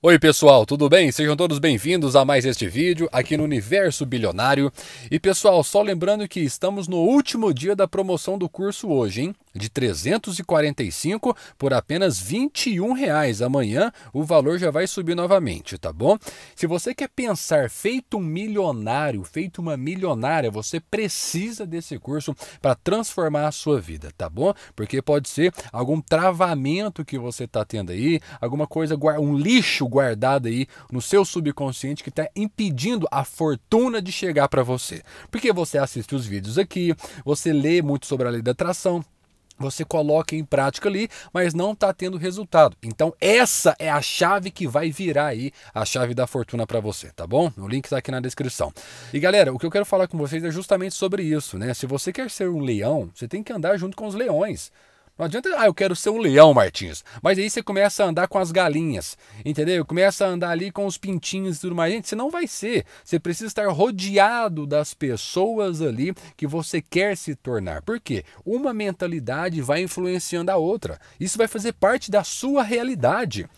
Oi pessoal, tudo bem? Sejam todos bem-vindos a mais este vídeo aqui no Universo Bilionário. E pessoal, só lembrando que estamos no último dia da promoção do curso hoje, hein? de 345 por apenas R$ 21,00. Reais. Amanhã o valor já vai subir novamente, tá bom? Se você quer pensar feito um milionário, feito uma milionária, você precisa desse curso para transformar a sua vida, tá bom? Porque pode ser algum travamento que você está tendo aí, alguma coisa, um lixo guardado aí no seu subconsciente que está impedindo a fortuna de chegar para você. Porque você assiste os vídeos aqui, você lê muito sobre a lei da atração, você coloca em prática ali, mas não está tendo resultado. Então essa é a chave que vai virar aí a chave da fortuna para você, tá bom? O link está aqui na descrição. E galera, o que eu quero falar com vocês é justamente sobre isso, né? Se você quer ser um leão, você tem que andar junto com os leões. Não adianta, ah, eu quero ser um leão, Martins. Mas aí você começa a andar com as galinhas, entendeu? Começa a andar ali com os pintinhos e tudo mais. Gente, você não vai ser. Você precisa estar rodeado das pessoas ali que você quer se tornar. Por quê? Uma mentalidade vai influenciando a outra. Isso vai fazer parte da sua realidade.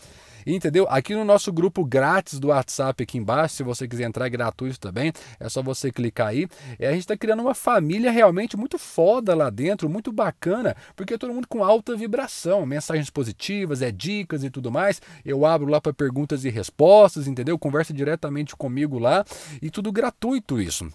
Entendeu? Aqui no nosso grupo grátis do WhatsApp aqui embaixo, se você quiser entrar é gratuito também, é só você clicar aí. É, a gente está criando uma família realmente muito foda lá dentro, muito bacana, porque é todo mundo com alta vibração, mensagens positivas, é dicas e tudo mais. Eu abro lá para perguntas e respostas, entendeu? Conversa diretamente comigo lá e tudo gratuito isso.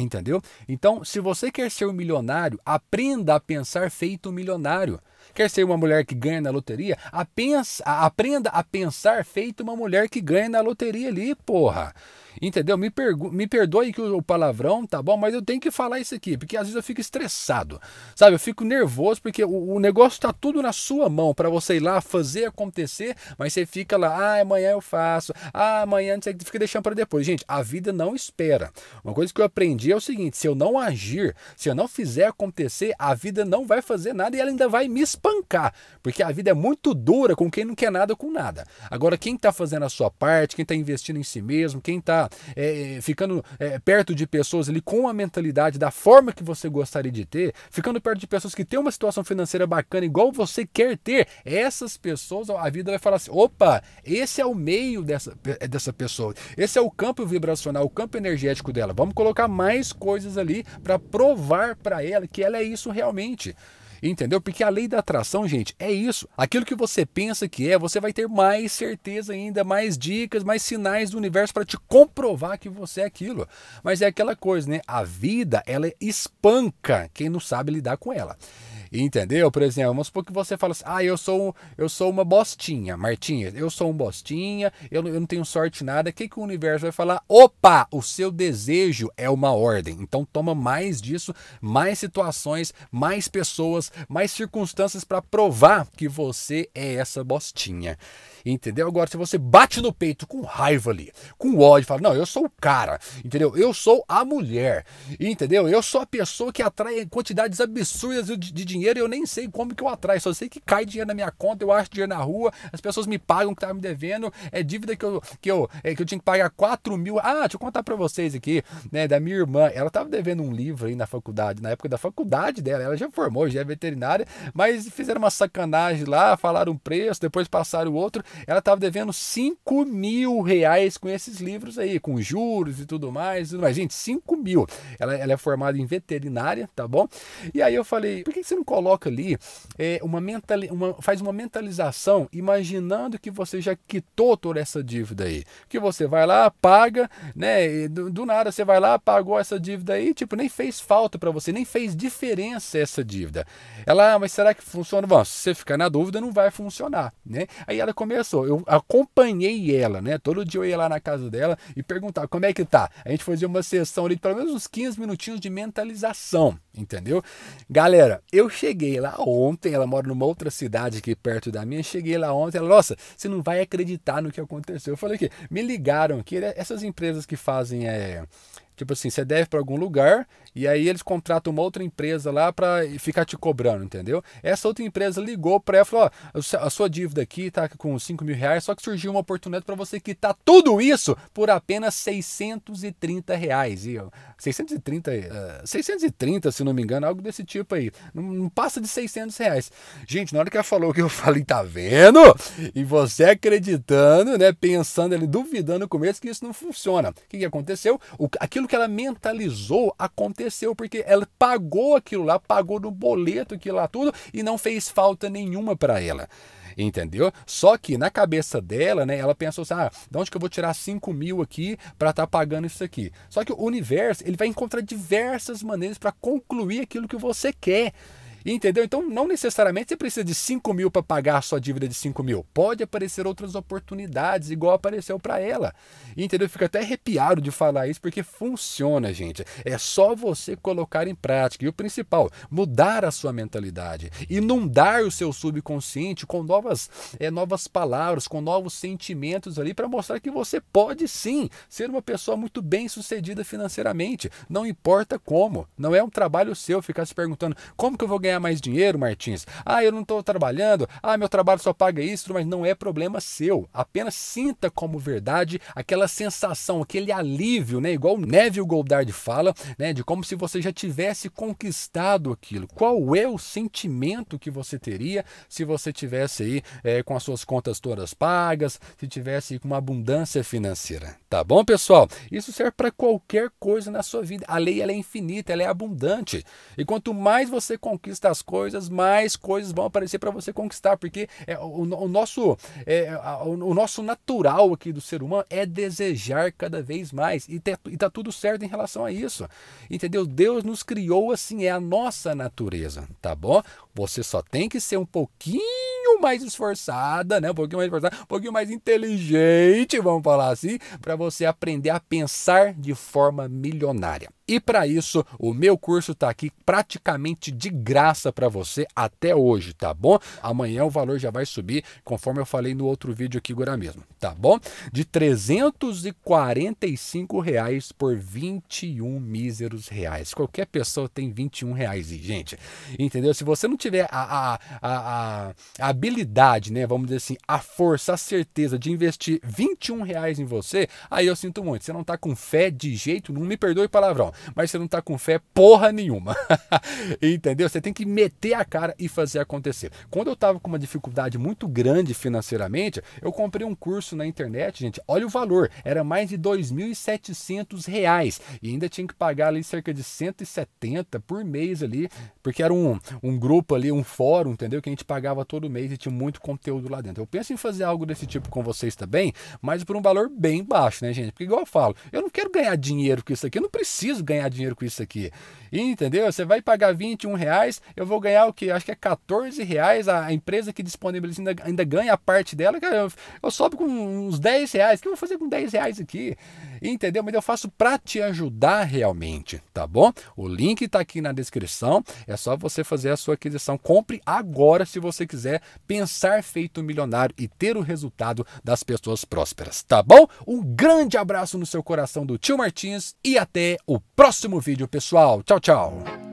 Entendeu? Então, se você quer ser um milionário, aprenda a pensar feito um milionário. Quer ser uma mulher que ganha na loteria? Apensa, aprenda a pensar feito uma mulher que ganha na loteria ali, porra. Entendeu? Me, me perdoe que o palavrão, tá bom? Mas eu tenho que falar isso aqui, porque às vezes eu fico estressado, sabe? Eu fico nervoso porque o, o negócio tá tudo na sua mão para você ir lá fazer acontecer, mas você fica lá, ah, amanhã eu faço, ah, amanhã não sei o que, fica deixando para depois. Gente, a vida não espera. Uma coisa que eu aprendi é o seguinte: se eu não agir, se eu não fizer acontecer, a vida não vai fazer nada e ela ainda vai me espancar, porque a vida é muito dura com quem não quer nada com nada. Agora, quem está fazendo a sua parte, quem está investindo em si mesmo, quem está é, ficando é, perto de pessoas ali com a mentalidade da forma que você gostaria de ter, ficando perto de pessoas que têm uma situação financeira bacana igual você quer ter, essas pessoas, a vida vai falar assim: opa, esse é o meio dessa, dessa pessoa, esse é o campo vibracional, o campo energético dela. Vamos colocar mais coisas ali para provar para ela que ela é isso realmente. Entendeu? Porque a lei da atração, gente, é isso. Aquilo que você pensa que é, você vai ter mais certeza ainda, mais dicas, mais sinais do universo para te comprovar que você é aquilo. Mas é aquela coisa, né? A vida, ela espanca quem não sabe lidar com ela. Entendeu? Por exemplo, vamos supor que você fala assim: ah, eu sou, eu sou uma bostinha, Martinha, eu sou um bostinha, eu, eu não tenho sorte nada. O que, que o universo vai falar? Opa, o seu desejo é uma ordem. Então toma mais disso, mais situações, mais pessoas, mais circunstâncias para provar que você é essa bostinha entendeu? Agora, se você bate no peito com raiva ali, com ódio, fala, não, eu sou o cara, entendeu? Eu sou a mulher, entendeu? Eu sou a pessoa que atrai quantidades absurdas de, de dinheiro e eu nem sei como que eu atraio, só sei que cai dinheiro na minha conta, eu acho dinheiro na rua, as pessoas me pagam o que tá me devendo, é dívida que eu, que eu, é, que eu tinha que pagar 4 mil. Ah, deixa eu contar para vocês aqui, né, da minha irmã, ela tava devendo um livro aí na faculdade, na época da faculdade dela, ela já formou, já é veterinária, mas fizeram uma sacanagem lá, falaram um preço, depois passaram outro, ela estava devendo 5 mil reais com esses livros aí, com juros e tudo mais. mas Gente, 5 mil. Ela, ela é formada em veterinária, tá bom? E aí eu falei, por que você não coloca ali é, uma, mental, uma faz uma mentalização imaginando que você já quitou toda essa dívida aí? Que você vai lá, paga, né? Do, do nada você vai lá, pagou essa dívida aí, tipo, nem fez falta para você, nem fez diferença essa dívida. Ela, ah, mas será que funciona? Bom, se você ficar na dúvida, não vai funcionar, né? Aí ela começou olha só, eu acompanhei ela, né? Todo dia eu ia lá na casa dela e perguntava como é que tá. A gente fazia uma sessão ali pelo menos uns 15 minutinhos de mentalização, entendeu? Galera, eu cheguei lá ontem, ela mora numa outra cidade aqui perto da minha, cheguei lá ontem, ela, nossa, você não vai acreditar no que aconteceu. Eu falei que me ligaram aqui, né? essas empresas que fazem é, Tipo assim, você deve para algum lugar e aí eles contratam uma outra empresa lá para ficar te cobrando, entendeu? Essa outra empresa ligou para ela e falou: ó, a sua dívida aqui tá com 5 mil reais, só que surgiu uma oportunidade para você quitar tudo isso por apenas 630 reais. E, ó, 630, uh, 630, se não me engano, algo desse tipo aí. Não, não, passa de 600 reais. Gente, na hora que ela falou que eu falei, tá vendo? E você acreditando, né? Pensando ali, duvidando no começo que isso não funciona. O que, que aconteceu? O, aquilo que ela mentalizou aconteceu, porque ela pagou aquilo lá, pagou no boleto aquilo lá tudo e não fez falta nenhuma para ela. Entendeu? Só que na cabeça dela, né, ela pensou assim: ah, de onde que eu vou tirar 5 mil aqui para estar tá pagando isso aqui? Só que o universo, ele vai encontrar diversas maneiras para concluir aquilo que você quer. Entendeu? Então, não necessariamente você precisa de 5 mil para pagar a sua dívida de 5 mil. Pode aparecer outras oportunidades, igual apareceu para ela. Entendeu? Fico até arrepiado de falar isso, porque funciona, gente. É só você colocar em prática. E o principal, mudar a sua mentalidade. Inundar o seu subconsciente com novas, é, novas palavras, com novos sentimentos ali, para mostrar que você pode sim ser uma pessoa muito bem sucedida financeiramente. Não importa como. Não é um trabalho seu ficar se perguntando como que eu vou ganhar ganhar mais dinheiro, Martins. Ah, eu não estou trabalhando. Ah, meu trabalho só paga isso, mas não é problema seu. Apenas sinta como verdade aquela sensação, aquele alívio, né? Igual o Neville Goldard fala, né? De como se você já tivesse conquistado aquilo. Qual é o sentimento que você teria se você tivesse aí é, com as suas contas todas pagas, se tivesse com uma abundância financeira, tá bom, pessoal? Isso serve para qualquer coisa na sua vida. A lei ela é infinita, ela é abundante. E quanto mais você conquista estas coisas, mais coisas vão aparecer para você conquistar, porque é, o, o nosso, é, o, o, nosso natural aqui do ser humano é desejar cada vez mais, e, ter, tá, e tá tudo certo em relação a isso, entendeu? Deus nos criou assim, é a nossa natureza, tá bom? Você só tem que ser um pouquinho mais esforçada, né? Um pouquinho mais esforçada, um pouquinho mais inteligente, vamos falar assim, para você aprender a pensar de forma milionária. E para isso, o meu curso está aqui praticamente de graça para você até hoje, tá bom? Amanhã o valor já vai subir, conforme eu falei no outro vídeo aqui agora mesmo, tá bom? De 345 reais por 21 míseros reais. Qualquer pessoa tem 21 reais, gente, entendeu? Se você não tiver a, a, a, a habilidade, né, vamos dizer assim, a força, a certeza de investir 21 reais em você, aí eu sinto muito, você não está com fé de jeito nenhum, me perdoe palavrão, mas você não está com fé porra nenhuma. Entendeu? Você tem que meter a cara e fazer acontecer. Quando eu estava com uma dificuldade muito grande financeiramente, eu comprei um curso na internet, gente. Olha o valor, era mais de R$ 2.700 e ainda tinha que pagar ali cerca de 170 por mês ali, porque era um, um grupo ali, um fórum, entendeu? Que a gente pagava todo mês e tinha muito conteúdo lá dentro. Eu penso em fazer algo desse tipo com vocês também, mas por um valor bem baixo, né, gente? Porque igual eu falo, eu não quero ganhar dinheiro com isso aqui, eu não preciso ganhar dinheiro com isso aqui. entendeu? Você vai pagar 21 reais, eu vou ganhar o que? Acho que é 14 reais. A empresa que disponibiliza ainda, ainda ganha a parte dela. eu, eu sobe com uns 10 reais. O que eu vou fazer com 10 reais aqui? Entendeu? Mas eu faço para te ajudar realmente, tá bom? O link está aqui na descrição. É só você fazer a sua aquisição. Compre agora se você quiser pensar feito milionário e ter o resultado das pessoas prósperas, tá bom? Um grande abraço no seu coração do tio Martins e até o próximo vídeo, pessoal. Tchau, tchau.